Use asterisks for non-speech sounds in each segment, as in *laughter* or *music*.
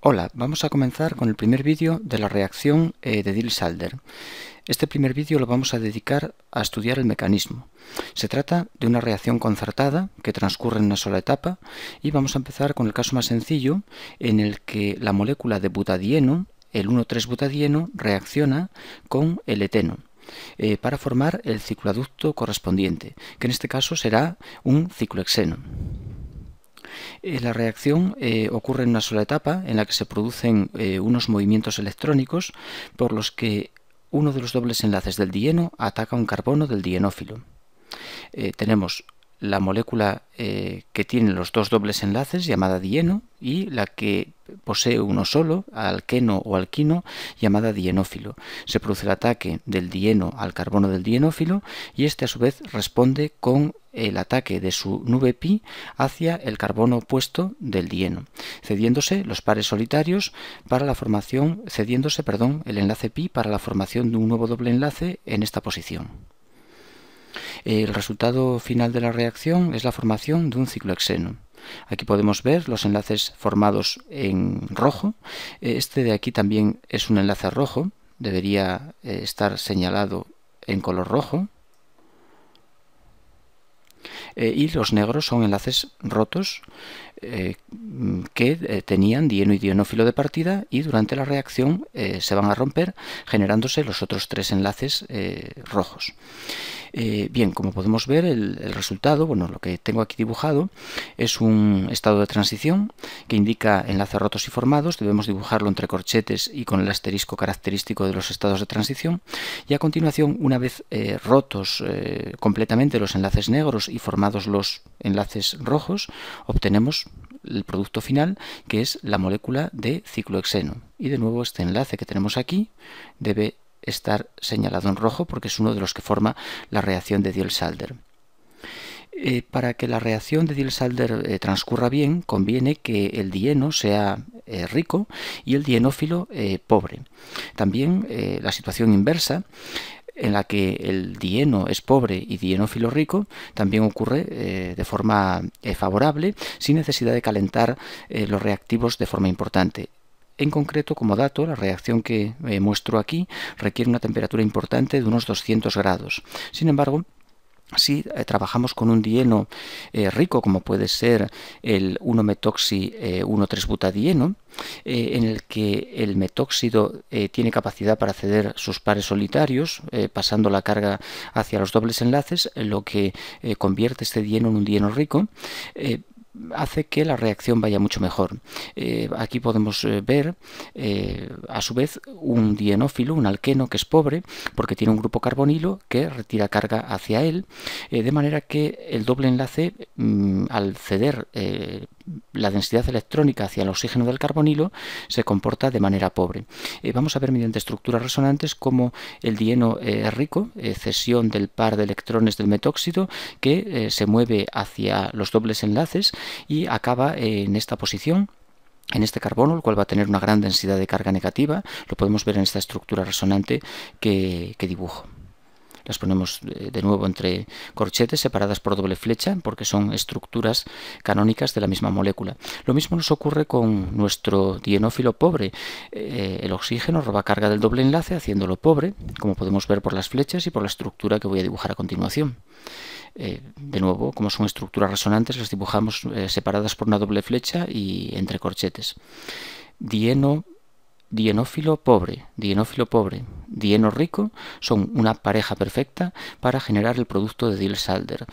Hola, vamos a comenzar con el primer vídeo de la reacción eh, de Dill Salder. Este primer vídeo lo vamos a dedicar a estudiar el mecanismo. Se trata de una reacción concertada que transcurre en una sola etapa y vamos a empezar con el caso más sencillo en el que la molécula de butadieno, el 1,3-butadieno, reacciona con el eteno eh, para formar el cicloaducto correspondiente, que en este caso será un ciclohexeno. Eh, la reacción eh, ocurre en una sola etapa en la que se producen eh, unos movimientos electrónicos por los que uno de los dobles enlaces del dieno ataca un carbono del dienófilo. tenemos la molécula eh, que tiene los dos dobles enlaces, llamada dieno, y la que posee uno solo, alqueno o alquino, llamada dienófilo. Se produce el ataque del dieno al carbono del dienófilo y este a su vez responde con el ataque de su nube pi hacia el carbono opuesto del dieno, cediéndose los pares solitarios para la formación, cediéndose, perdón, el enlace pi para la formación de un nuevo doble enlace en esta posición. El resultado final de la reacción es la formación de un ciclohexeno. Aquí podemos ver los enlaces formados en rojo. Este de aquí también es un enlace rojo, debería eh, estar señalado en color rojo. Eh, y los negros son enlaces rotos eh, que eh, tenían dieno y dienófilo de partida y durante la reacción eh, se van a romper generándose los otros tres enlaces rojos. bien, como podemos ver el, resultado, bueno, lo que tengo aquí dibujado es un estado de transición que indica enlaces rotos y formados, debemos dibujarlo entre corchetes y con el asterisco característico de los estados de transición y a continuación, una vez rotos completamente los enlaces negros y formados los enlaces rojos, obtenemos el producto final, que es la molécula de ciclohexeno. Y de nuevo este enlace que tenemos aquí debe estar señalado en rojo porque es uno de los que forma la reacción de Diels-Alder. Eh, para que la reacción de Diels-Alder eh, transcurra bien, conviene que el dieno sea eh, rico y el dienófilo pobre. También la situación inversa, en la que el dieno es pobre y dienófilo rico, también ocurre eh, de forma eh, favorable, sin necesidad de calentar eh, los reactivos de forma importante. En concreto, como dato, la reacción que muestro aquí requiere una temperatura importante de unos 200 grados. Sin embargo, si eh, trabajamos con un dieno eh, rico, como puede ser el 1-metoxi 1,3-butadieno, eh, en el que el metóxido tiene capacidad para ceder sus pares solitarios, pasando la carga hacia los dobles enlaces, lo que convierte este dieno en un dieno rico, hace que la reacción vaya mucho mejor. Eh, aquí podemos eh, ver eh, a su vez un dienófilo, un alqueno que es pobre porque tiene un grupo carbonilo que retira carga hacia él, de manera que el doble enlace mm, al ceder la densidad electrónica hacia el oxígeno del carbonilo se comporta de manera pobre. Eh, vamos a ver mediante estructuras resonantes como el dieno eh, rico, eh, cesión del par de electrones del metóxido, que se mueve hacia los dobles enlaces y acaba en esta posición en este carbono, el cual va a tener una gran densidad de carga negativa, lo podemos ver en esta estructura resonante que dibujo las ponemos eh, de nuevo entre corchetes separadas por doble flecha porque son estructuras canónicas de la misma molécula. Lo mismo nos ocurre con nuestro dienófilo pobre. Eh, el oxígeno roba carga del doble enlace haciéndolo pobre, como podemos ver por las flechas y por la estructura que voy a dibujar a continuación. Eh, de nuevo, como son estructuras resonantes, las dibujamos separadas por una doble flecha y entre corchetes. Dieno dienófilo pobre, dienófilo pobre, dieno rico son una pareja perfecta para generar el producto de Diels-Alder.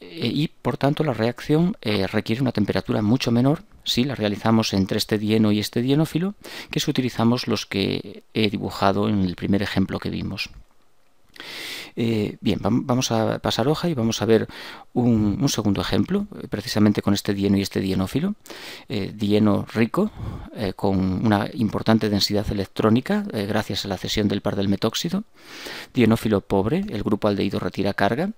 Eh, y por tanto la reacción eh, requiere una temperatura mucho menor si la realizamos entre este dieno y este dienófilo que si utilizamos los que he dibujado en el primer ejemplo que vimos. Eh, bien, vamos a pasar hoja y vamos a ver un, segundo ejemplo, precisamente con este dieno y este dienófilo. Eh, dieno rico, eh, con una importante densidad electrónica, gracias a la cesión del par del metóxido. Dienófilo pobre, el grupo aldehído retira carga,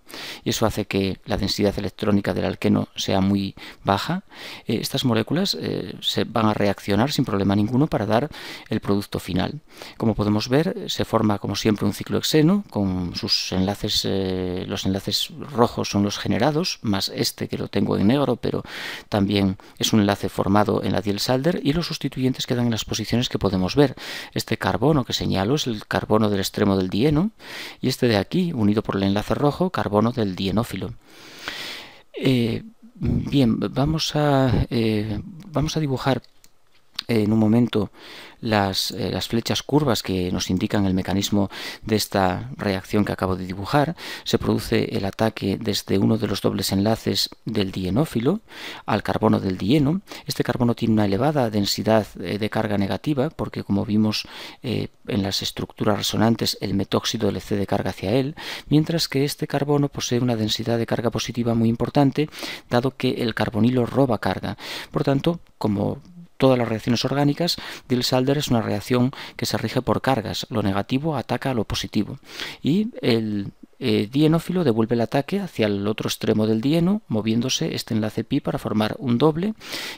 y eso hace que la densidad electrónica del alqueno sea muy baja. estas moléculas se van a reaccionar sin problema ninguno para dar el producto final. Como podemos ver, se forma como siempre un ciclo exeno con sus enlaces, eh, los enlaces rojos son los generados, más este que lo tengo en negro, pero también es un enlace formado en la diels-alder y los sustituyentes quedan en las posiciones que podemos ver. Este carbono que señalo es el carbono del extremo del dieno, y este de aquí, unido por el enlace rojo, carbono del dienófilo. Eh, bien, vamos a, eh, vamos a dibujar en un momento eh, las, flechas curvas que nos indican el mecanismo de esta reacción que acabo de dibujar, se produce el ataque desde uno de los dobles enlaces del dienófilo al carbono del dieno. Este carbono tiene una elevada densidad eh, de carga negativa porque como vimos eh, en las estructuras resonantes el metóxido le cede carga hacia él, mientras que este carbono posee una densidad de carga positiva muy importante dado que el carbonilo roba carga. Por tanto, como Todas las reacciones orgánicas, Diels-Alder es una reacción que se rige por cargas. Lo negativo ataca a lo positivo. Y el eh, dienófilo devuelve el ataque hacia el otro extremo del dieno, moviéndose este enlace pi para formar un doble.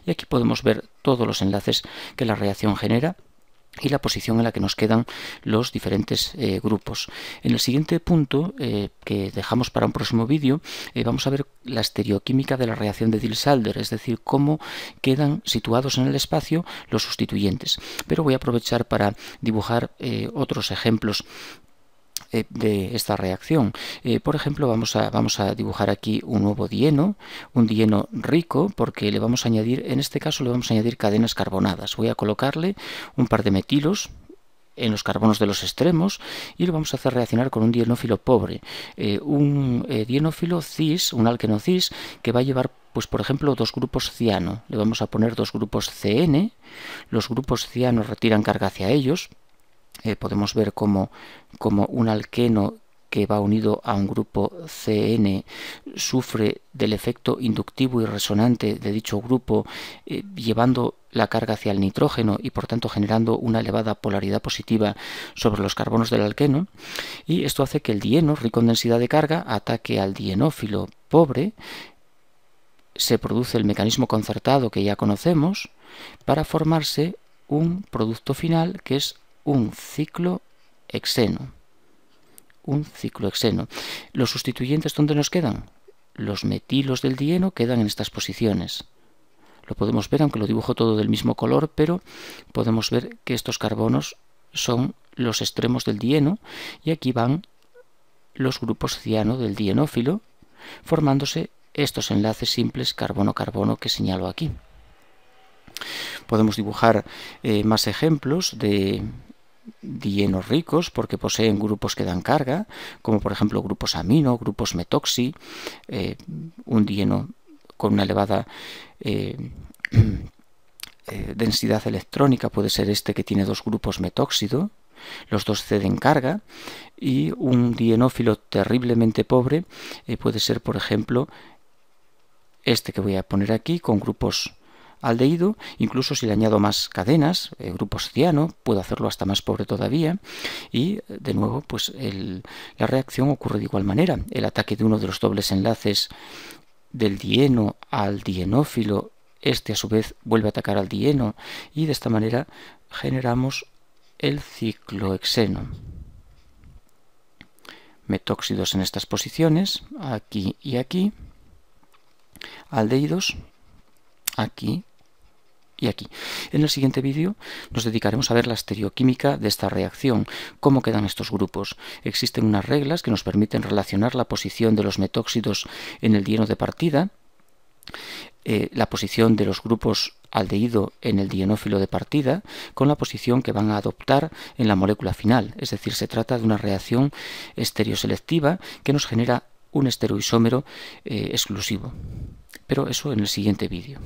Y aquí podemos ver todos los enlaces que la reacción genera y la posición en la que nos quedan los diferentes eh, grupos. En el siguiente punto, eh, que dejamos para un próximo vídeo, eh, vamos a ver la estereoquímica de la reacción de Diels-Alder, es decir, cómo quedan situados en el espacio los sustituyentes. Pero voy a aprovechar para dibujar otros ejemplos eh, de esta reacción. Eh, por ejemplo, vamos a, vamos a dibujar aquí un nuevo dieno, un dieno rico, porque le vamos a añadir, en este caso le vamos a añadir cadenas carbonadas. Voy a colocarle un par de metilos, en los carbonos de los extremos y lo vamos a hacer reaccionar con un dienófilo pobre, eh, un dienófilo cis, un alqueno cis, que va a llevar, pues por ejemplo, dos grupos ciano. Le vamos a poner dos grupos CN, los grupos ciano retiran carga hacia ellos, eh, podemos ver como, como un alqueno que va unido a un grupo CN sufre del efecto inductivo y resonante de dicho grupo, eh, llevando la carga hacia el nitrógeno y por tanto generando una elevada polaridad positiva sobre los carbonos del alqueno. Y esto hace que el dieno, rico en densidad de carga, ataque al dienófilo pobre, se produce el mecanismo concertado que ya conocemos, para formarse un producto final que es un ciclo exeno Un ciclo exeno ¿Los sustituyentes dónde nos quedan? Los metilos del dieno quedan en estas posiciones. Lo podemos ver, aunque lo dibujo todo del mismo color, pero podemos ver que estos carbonos son los extremos del dieno y aquí van los grupos ciano del dienófilo, formándose estos enlaces simples carbono-carbono que señalo aquí. Podemos dibujar eh, más ejemplos de dienos ricos porque poseen grupos que dan carga, como por ejemplo grupos amino, grupos metoxi, eh, un dieno con una elevada eh, *clears throat* eh, densidad electrónica puede ser este que tiene dos grupos metóxido, los dos ceden carga, y un dienófilo terriblemente pobre puede ser por ejemplo este que voy a poner aquí con grupos Aldeído, incluso si le añado más cadenas, eh, grupo ciano, puedo hacerlo hasta más pobre todavía, y de nuevo, pues la reacción ocurre de igual manera. El ataque de uno de los dobles enlaces del dieno al dienófilo, este a su vez vuelve a atacar al dieno, y de esta manera generamos el ciclohexeno metóxidos en estas posiciones, aquí y aquí, aldeídos, aquí y aquí. En el siguiente vídeo nos dedicaremos a ver la estereoquímica de esta reacción, cómo quedan estos grupos. Existen unas reglas que nos permiten relacionar la posición de los metóxidos en el dieno de partida, eh, la posición de los grupos aldehído en el dienófilo de partida con la posición que van a adoptar en la molécula final. Es decir, se trata de una reacción estereoselectiva que nos genera un estereoisómero eh, exclusivo. Pero eso en el siguiente vídeo.